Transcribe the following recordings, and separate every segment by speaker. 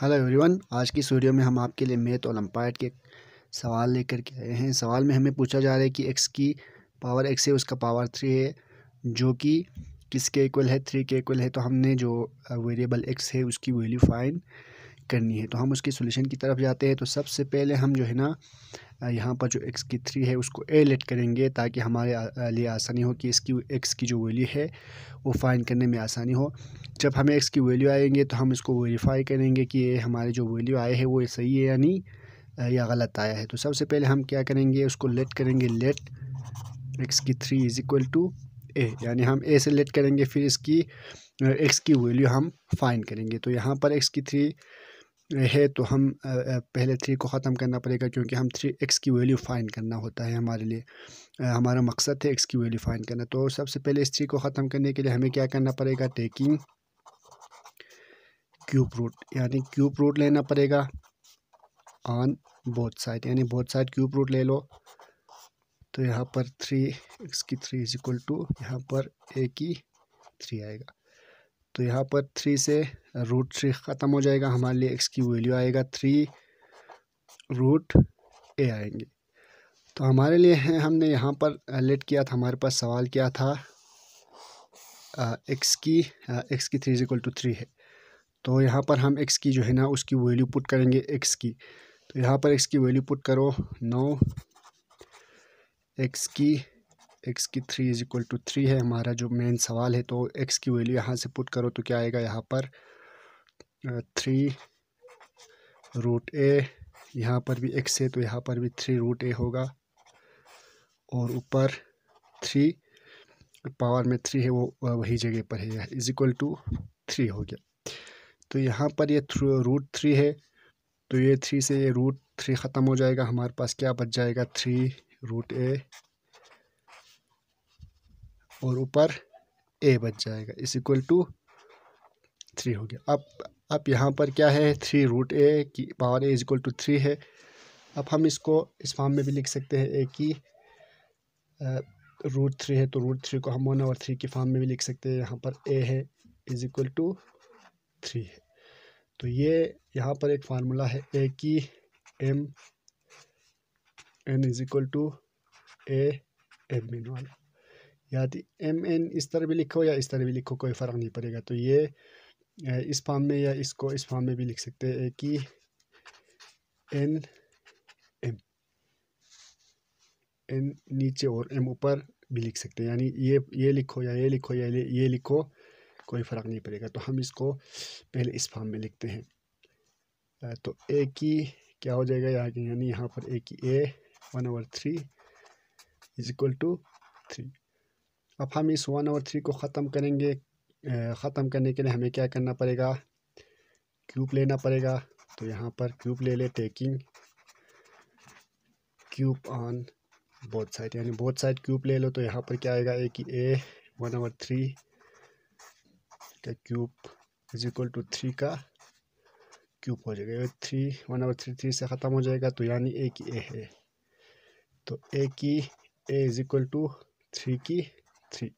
Speaker 1: hello everyone आज की studio में हम आपके लिए मैथ ओलम्पाइड के सवाल लेकर के आए हैं सवाल में हमें पूछा जा रहा है कि एक्स की पावर एक्स है उसका पावर थ्री है जो कि किसके इक्वल है थ्री के इक्वल है तो हमने जो वेरिएबल एक्स है उसकी वैल्यू फाइन करनी है तो हम उसके सोल्यूशन की तरफ जाते हैं तो सबसे पहले हम जो है ना यहाँ पर जो एक्स की थ्री है उसको एलेट करेंगे ताकि हमारे लिए आसानी हो कि इसकी एक्स की जो वैल्यू है वो फ़ाइन करने में आसानी हो जब हमें एक्स की वैल्यू आएंगे तो हम इसको वेरीफाई करेंगे कि ये हमारे जो वैल्यू आए है वो सही है या नहीं या गलत आया है तो सबसे पहले हम क्या करेंगे उसको लेट करेंगे लेट एक्स की three is equal to a यानी हम ए से लेट करेंगे फिर इसकी एक्स की वैल्यू हम फाइन करेंगे तो यहाँ पर एक्स की थ्री है तो हम पहले थ्री को ख़त्म करना पड़ेगा क्योंकि हम थ्री एक्स की वैल्यू फाइन करना होता है हमारे लिए हमारा मकसद है एक्स की वैल्यू फाइन करना तो सबसे पहले इस थ्री को ख़त्म करने के लिए हमें क्या करना पड़ेगा टेकिंग क्यूब रूट यानी क्यूब रूट लेना पड़ेगा ऑन बोथ साइड यानी बोथ साइड क्यूब रूट ले लो तो यहाँ पर थ्री एक्स की थ्री इज इक्वल टू यहाँ पर ए की थ्री आएगा तो यहाँ पर थ्री से रूट थ्री ख़त्म हो जाएगा हमारे लिए एक्स की वैल्यू आएगा थ्री रूट ए आएंगे तो हमारे लिए हैं हमने यहाँ पर लेट uh, किया था हमारे पास सवाल क्या था एक्स uh, की एक्स uh, की थ्री इक्वल टू थ्री है तो यहाँ पर हम एक्स की जो है ना उसकी वैल्यू पुट करेंगे एक्स की तो यहाँ पर एक्स की वैल्यू पुट करो नौ एक्स की एक्स की three is equal to three है हमारा जो मेन सवाल है तो एक्स की वैल्यू यहाँ से पुट करो तो क्या आएगा यहाँ पर थ्री रूट ए यहाँ पर भी एक्स है तो यहाँ पर भी थ्री रूट ए होगा और ऊपर थ्री पावर में थ्री है वो वही जगह पर है इज इक्वल टू थ्री हो गया तो यहाँ पर ये थ्रू रूट थ्री है तो ये थ्री से ये रूट थ्री ख़त्म हो जाएगा हमारे पास क्या बच जाएगा थ्री रूट ए और ऊपर ए बच जाएगा इस इक्वल टू थ्री हो गया अब अब यहाँ पर क्या है थ्री रूट ए की power a is equal to three है अब हम इसको इस फॉर्म में भी लिख सकते हैं ए की रूट थ्री है तो रूट थ्री को हम वन और थ्री की फॉर्म में भी लिख सकते हैं यहाँ पर ए है इज इक्वल टू थ्री है तो ये यहाँ पर एक फार्मूला है ए की m n is equal to a m वाला या एम एन इस तरह भी लिखो या इस तरह भी लिखो कोई फ़र्क नहीं पड़ेगा तो ये इस फॉर्म में या इसको इस फॉर्म में भी लिख सकते हैं कि एन एम एन नीचे और एम ऊपर भी लिख सकते हैं यानी ये ये लिखो या ये लिखो या ये, ये लिखो कोई फ़र्क नहीं पड़ेगा तो हम इसको पहले इस फॉर्म में लिखते हैं तो ए की क्या हो जाएगा यहाँ यानी यहाँ पर ए की a one over three is equal to three अब हम इस वन और थ्री को ख़त्म करेंगे ख़त्म करने के लिए हमें क्या करना पड़ेगा क्यूब लेना पड़ेगा तो यहाँ पर क्यूब ले ले taking cube on both side यानी बोथ साइड क्यूब ले लो तो यहाँ पर क्या आएगा ए कि ए वन ओवर थ्री का cube is equal to three का क्यूब हो जाएगा three one over three three से ख़त्म हो जाएगा तो यानी ए की ए है तो ए की a is equal to three की थ्री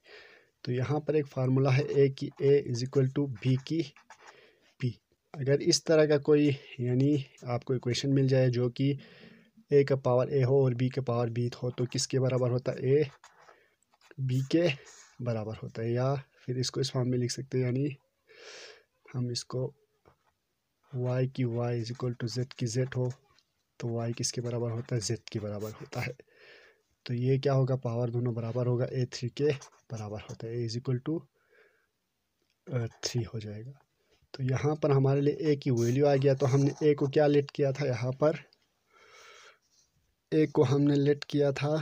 Speaker 1: तो यहाँ पर एक फार्मूला है ए की a is equal to b की पी अगर इस तरह का कोई यानी आपको इक्वेशन मिल जाए जो कि ए का पावर ए हो और बी का पावर बी हो तो किसके बराबर होता है ए बी के बराबर होता है या फिर इसको इस फॉर्म में लिख सकते हैं यानी हम इसको वाई की y is equal to z की जेड हो तो वाई किसके बराबर होता है जेड के बराबर होता है तो ये क्या होगा पावर दोनों बराबर होगा ए थ्री के बराबर होता है a is equal to three हो जाएगा तो यहाँ पर हमारे लिए ए की वैल्यू आ गया तो हमने ए को क्या लेट किया था यहाँ पर ए को हमने लेट किया था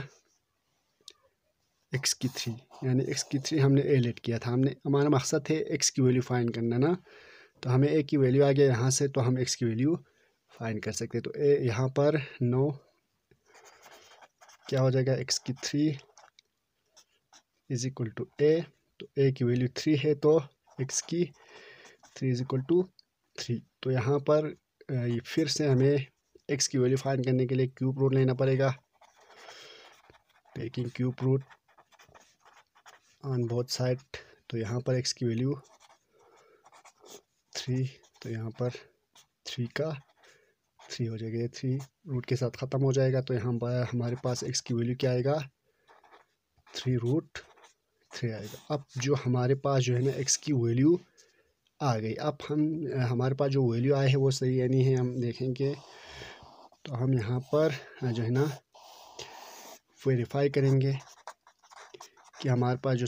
Speaker 1: एक्स की थ्री यानी एक्स की थ्री हमने ए लेट किया था हमने हमारा मकसद है एक्स की वैल्यू फाइन करना ना तो हमें ए की वैल्यू आ गया यहाँ से तो हम एक्स की वैल्यू फाइन कर सकते तो ए यहाँ पर नौ क्या हो जाएगा एक्स की three is equal to a तो ए की वैल्यू थ्री है तो एक्स की three is equal to three तो यहाँ पर फिर से हमें एक्स की वैल्यू फाइन करने के लिए क्यूब रूट लेना पड़ेगा taking cube root on both side तो यहाँ पर एक्स की वैल्यू थ्री तो यहाँ पर थ्री का थ्री हो जाएगा ये थ्री रूट के साथ ख़त्म हो जाएगा तो यहाँ हमारे पास एक्स की वैल्यू क्या आएगा थ्री रूट थ्री आएगा अब जो हमारे पास जो है ना एक्स की वैल्यू आ गई अब हम हमारे पास जो वैल्यू आए है वो सही यानी है हम देखेंगे तो हम यहाँ पर जो है ना वेरीफाई करेंगे कि हमारे पास जो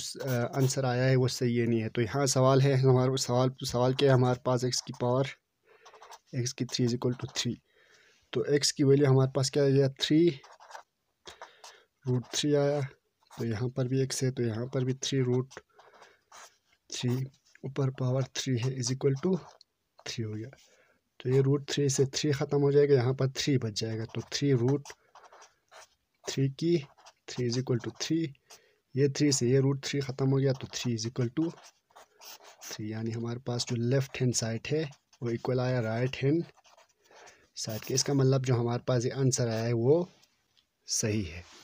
Speaker 1: आंसर आया है वो सही है नहीं है तो यहाँ सवाल है हमारे सवाल सवाल क्या है हमारे पास एक्स की पावर एक्स की three is equal to three तो एक्स की वैल्यू हमारे पास क्या आ गया थ्री रूट थ्री आया तो यहाँ पर भी एक्स है तो यहाँ पर भी थ्री रूट थ्री ऊपर पावर थ्री है इज इक्वल टू थ्री हो गया तो ये रूट थ्री से थ्री ख़त्म हो जाएगा यहाँ पर थ्री बच जाएगा तो थ्री रूट थ्री की three is equal to three ये थ्री से ये रूट थ्री ख़त्म हो गया तो three is equal to three यानी हमारे पास जो लेफ़्ट हैंड साइड है वो इक्वल आया राइट हैंड साथ के इसका मतलब जो हमारे पास ये आंसर आया है वो सही है